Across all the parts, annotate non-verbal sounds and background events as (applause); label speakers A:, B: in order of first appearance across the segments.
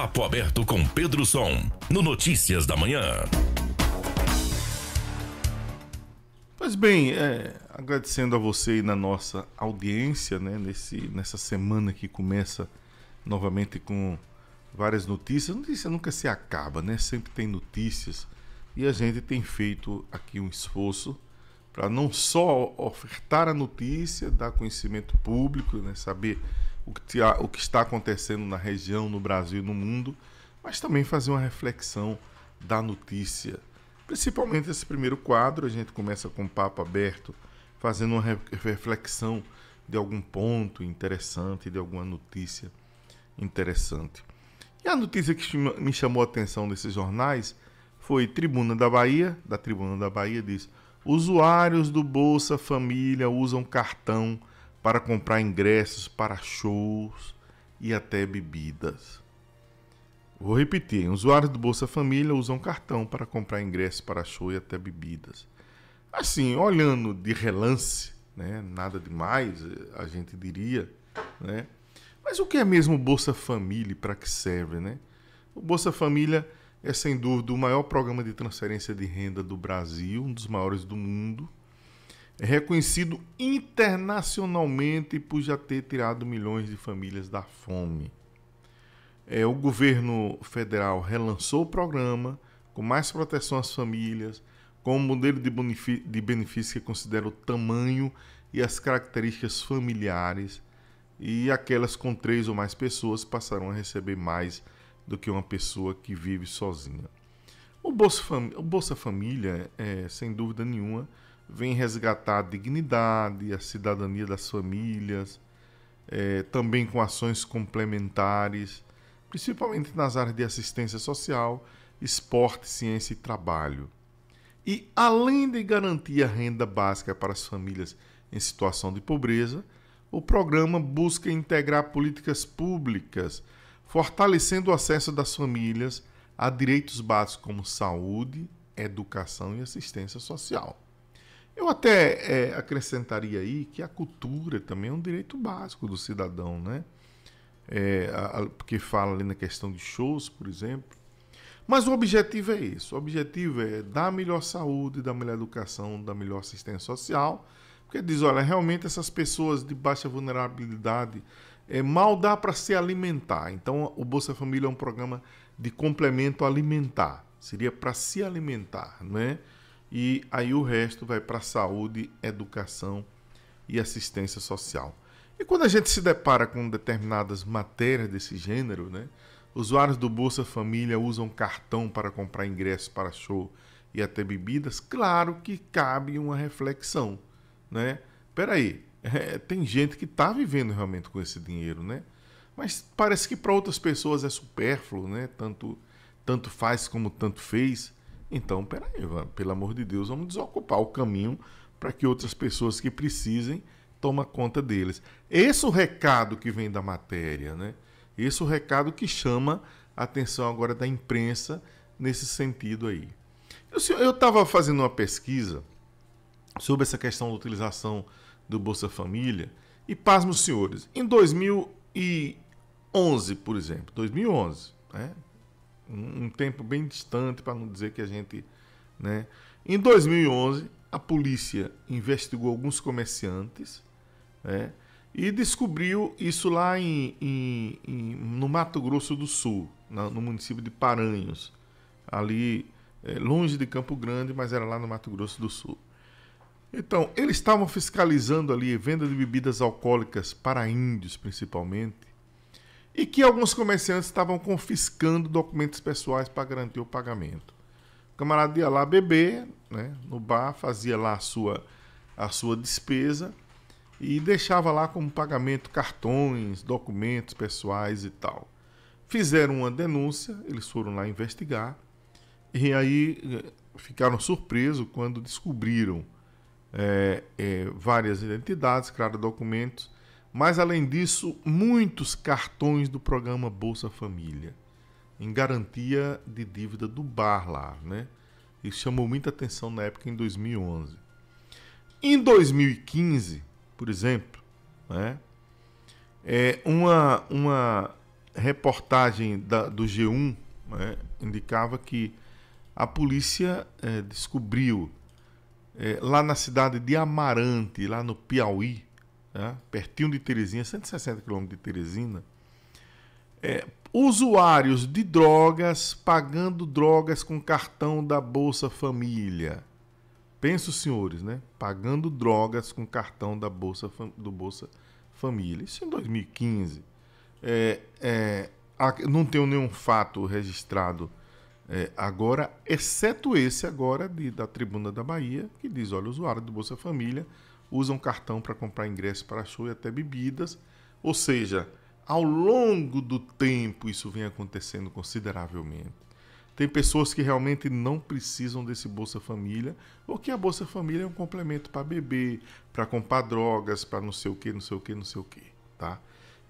A: Papo aberto com Pedro Som, no Notícias da Manhã. Pois bem, é, agradecendo a você e na nossa audiência, né, nesse, nessa semana que começa novamente com várias notícias. Notícia nunca se acaba, né? Sempre tem notícias. E a gente tem feito aqui um esforço para não só ofertar a notícia, dar conhecimento público, né? saber o que, te, o que está acontecendo na região, no Brasil e no mundo, mas também fazer uma reflexão da notícia. Principalmente esse primeiro quadro, a gente começa com o papo aberto, fazendo uma reflexão de algum ponto interessante, de alguma notícia interessante. E a notícia que me chamou a atenção desses jornais foi Tribuna da Bahia, da Tribuna da Bahia diz: "Usuários do Bolsa Família usam cartão para comprar ingressos para shows e até bebidas. Vou repetir: usuários do Bolsa Família usam cartão para comprar ingressos para show e até bebidas. Assim, olhando de relance, né, nada demais, a gente diria, né? Mas o que é mesmo Bolsa Família e para que serve, né? O Bolsa Família é sem dúvida o maior programa de transferência de renda do Brasil, um dos maiores do mundo, é reconhecido internacionalmente por já ter tirado milhões de famílias da fome. É, o governo federal relançou o programa com mais proteção às famílias, com um modelo de benefício, de benefício que considera o tamanho e as características familiares, e aquelas com três ou mais pessoas passarão a receber mais do que uma pessoa que vive sozinha. O Bolsa, Família, é, sem dúvida nenhuma, vem resgatar a dignidade, a cidadania das famílias, é, também com ações complementares, principalmente nas áreas de assistência social, esporte, ciência e trabalho. E além de garantir a renda básica para as famílias em situação de pobreza, o programa busca integrar políticas públicas, fortalecendo o acesso das famílias a direitos básicos como saúde, educação e assistência social. Eu até é, acrescentaria aí que a cultura também é um direito básico do cidadão, né? É, a, a, porque fala ali na questão de shows, por exemplo. Mas o objetivo é isso. O objetivo é dar a melhor saúde, dar a melhor educação, dar a melhor assistência social. Porque diz, olha, realmente essas pessoas de baixa vulnerabilidade é, mal dá para se alimentar. Então, o Bolsa Família é um programa de complemento alimentar. Seria para se alimentar, né? e aí o resto vai para saúde, educação e assistência social. E quando a gente se depara com determinadas matérias desse gênero, né? Usuários do Bolsa Família usam cartão para comprar ingressos para show e até bebidas, claro que cabe uma reflexão, né? Peraí, (laughs) é, tem gente que está vivendo realmente com esse dinheiro, né? Mas parece que para outras pessoas é supérfluo, né? Tanto, tanto faz como tanto fez. Então, peraí, pelo amor de Deus, vamos desocupar o caminho para que outras pessoas que precisem tomem conta deles. Esse é o recado que vem da matéria, né? Esse é o recado que chama a atenção agora da imprensa nesse sentido aí. Eu estava fazendo uma pesquisa sobre essa questão da utilização do Bolsa Família e, pasmo, senhores, em 2011, por exemplo, 2011, né? um, tempo bem distante para não dizer que a gente, né? Em 2011, a polícia investigou alguns comerciantes, né? E descobriu isso lá em, em, em no Mato Grosso do Sul, na, no município de Paranhos, ali é, longe de Campo Grande, mas era lá no Mato Grosso do Sul. Então, eles estavam fiscalizando ali venda de bebidas alcoólicas para índios, principalmente, e que alguns comerciantes estavam confiscando documentos pessoais para garantir o pagamento. O camarada ia lá beber, né, no bar, fazia lá a sua, a sua despesa e deixava lá como pagamento cartões, documentos pessoais e tal. Fizeram uma denúncia, eles foram lá investigar e aí eh, ficaram surpresos quando descobriram é, é, várias identidades, claro, documentos mas além disso, muitos cartões do programa Bolsa Família em garantia de dívida do bar lá, né? Isso chamou muita atenção na época em 2011. Em 2015, por exemplo, né? É uma uma reportagem da, do G1 né, indicava que a polícia é, descobriu é, lá na cidade de Amarante, lá no Piauí, né, pertinho de Teresina, 160 quilômetros de Teresina, é, usuários de drogas pagando drogas com cartão da Bolsa Família. Penso, senhores, né? Pagando drogas com cartão da Bolsa, do Bolsa Família. Isso em 2015. É, é, não tenho nenhum fato registrado é, agora, exceto esse agora de, da Tribuna da Bahia, que diz, olha, o usuário do Bolsa Família usam cartão para comprar ingresso para show e até bebidas. Ou seja, ao longo do tempo isso vem acontecendo consideravelmente. Tem pessoas que realmente não precisam desse Bolsa Família, ou que a Bolsa Família é um complemento para beber, para comprar drogas, para não sei o que, não sei o que, não sei o que, tá?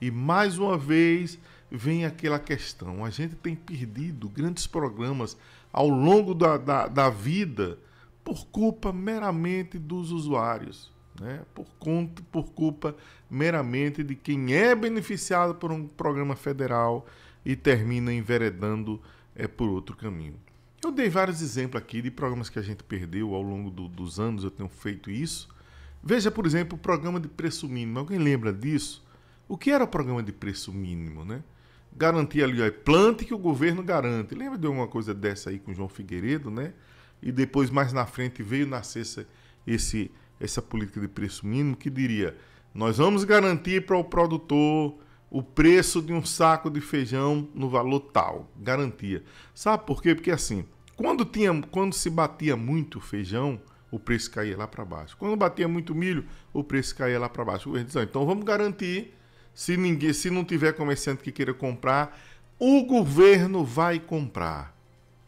A: E mais uma vez vem aquela questão: a gente tem perdido grandes programas ao longo da, da, da vida por culpa meramente dos usuários né? por, conta, por culpa meramente de quem é beneficiado por um programa federal e termina enveredando é, por outro caminho. Eu dei vários exemplos aqui de programas que a gente perdeu ao longo do, dos anos, eu tenho feito isso. Veja, por exemplo, o programa de preço mínimo. Alguém lembra disso? O que era o programa de preço mínimo, né? Garantia ali, ó, é plante que o governo garante. Lembra de uma coisa dessa aí com o João Figueiredo, né? E depois, mais na frente, veio nascer esse, essa política de preço mínimo que diria: nós vamos garantir para o produtor o preço de um saco de feijão no valor tal, garantia. Sabe por quê? Porque assim, quando tinha, quando se batia muito feijão, o preço caía lá para baixo. Quando batia muito milho, o preço caía lá para baixo. Diz, ah, então vamos garantir, se ninguém, se não tiver comerciante que queira comprar, o governo vai comprar.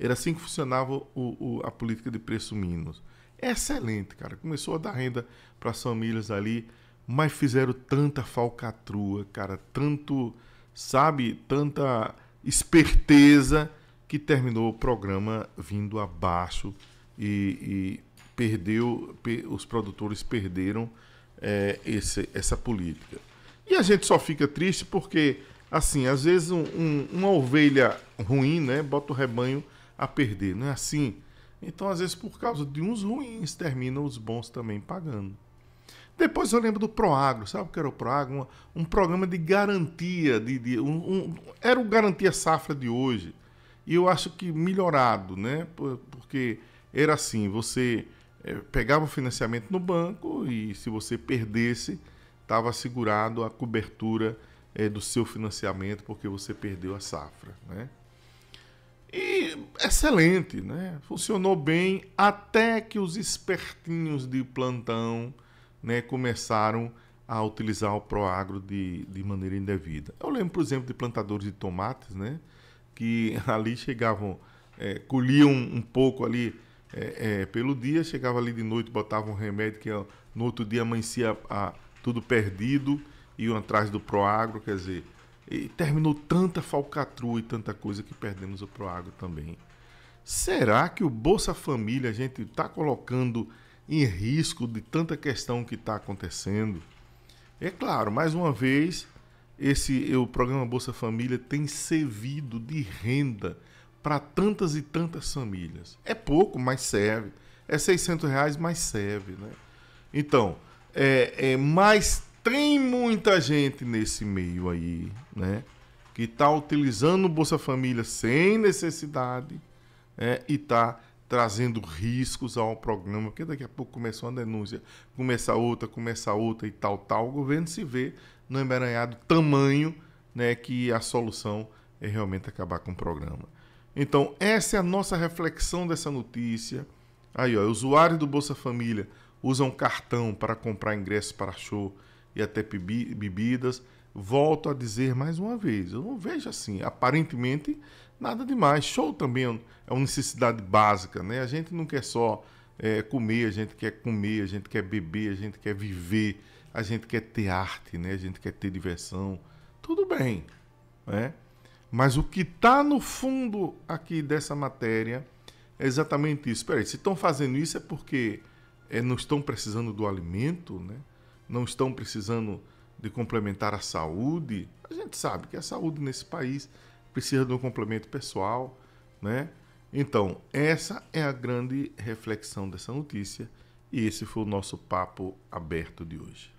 A: Era assim que funcionava o, o, a política de preço mínimos excelente, cara. Começou a dar renda para as famílias ali, mas fizeram tanta falcatrua, cara, tanto, sabe, tanta esperteza que terminou o programa vindo abaixo e, e perdeu, os produtores perderam é, esse, essa política. E a gente só fica triste porque, assim, às vezes um, um, uma ovelha ruim, né, bota o rebanho a perder. Não é assim então, às vezes, por causa de uns ruins, terminam os bons também pagando. Depois eu lembro do Proagro, sabe o que era o Proagro? Um, um programa de garantia, de, de um, um, era o Garantia Safra de hoje. E eu acho que melhorado, né? Porque era assim, você eh, pegava o financiamento no banco e se você perdesse, estava assegurado a cobertura é, do seu financiamento porque você perdeu a safra, né? E excelente, né? Funcionou bem até que os espertinhos de plantão né, começaram a utilizar o Proagro de, de maneira indevida. Eu lembro, por exemplo, de plantadores de tomates, né? Que (laughs) ali chegavam, é, colhiam um pouco ali é, é, pelo dia, chegava ali de noite, botavam um remédio que no outro dia amanhecia a, ah, tudo perdido, iam atrás do Proagro, quer dizer, e terminou tanta falcatrua e tanta coisa que perdemos o Proagro também. Será que o Bolsa Família a gente está colocando em risco de tanta questão que está acontecendo? É claro, mais uma vez, esse o programa Bolsa Família tem servido de renda para tantas e tantas famílias. É pouco, mas serve. É 600 reais, mas serve. Né? Então, é, é mais tem muita gente nesse meio aí, né? Que está utilizando o Bolsa Família sem necessidade né, e está trazendo riscos ao programa, porque daqui a pouco começou uma denúncia, começa outra, começa outra e tal, tal. O governo se vê no emaranhado tamanho né, que a solução é realmente acabar com o programa. Então, essa é a nossa reflexão dessa notícia. Aí, ó, usuários do Bolsa Família usam cartão para comprar ingressos para show e até bebidas. Volto a dizer mais uma vez, eu não vejo assim, aparentemente nada demais. Show também é, é uma necessidade básica, né? A gente não quer só é, comer, a gente quer comer, a gente quer beber, a gente quer viver, a gente quer ter arte, né? A gente quer ter diversão. Tudo bem, né? Mas o que está no fundo aqui dessa matéria é exatamente isso. Peraí, se estão fazendo isso é porque é, não estão precisando do alimento, né? não estão precisando de complementar a saúde. A gente sabe que a saúde nesse país precisa de um complemento pessoal, né? Então, essa é a grande reflexão dessa notícia e esse foi o nosso papo aberto de hoje.